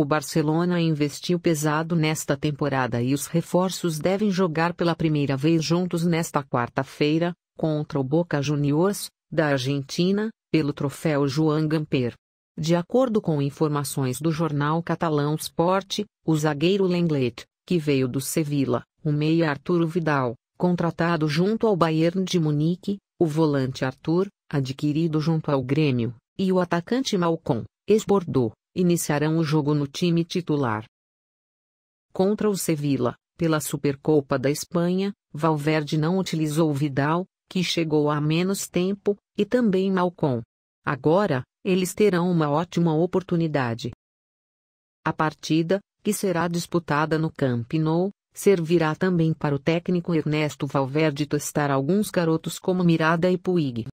O Barcelona investiu pesado nesta temporada e os reforços devem jogar pela primeira vez juntos nesta quarta-feira, contra o Boca Juniors, da Argentina, pelo troféu Joan Gamper. De acordo com informações do jornal catalão Sport, o zagueiro Lenglet, que veio do Sevilla, o meia Arturo Vidal, contratado junto ao Bayern de Munique, o volante Arthur, adquirido junto ao Grêmio, e o atacante Malcom, ex-Bordeaux, iniciarão o jogo no time titular. Contra o Sevilla, pela Supercopa da Espanha, Valverde não utilizou Vidal, que chegou há menos tempo, e também Malcom. Agora, eles terão uma ótima oportunidade. A partida, que será disputada no Camp Nou, servirá também para o técnico Ernesto Valverde testar alguns garotos como Mirada e Puig.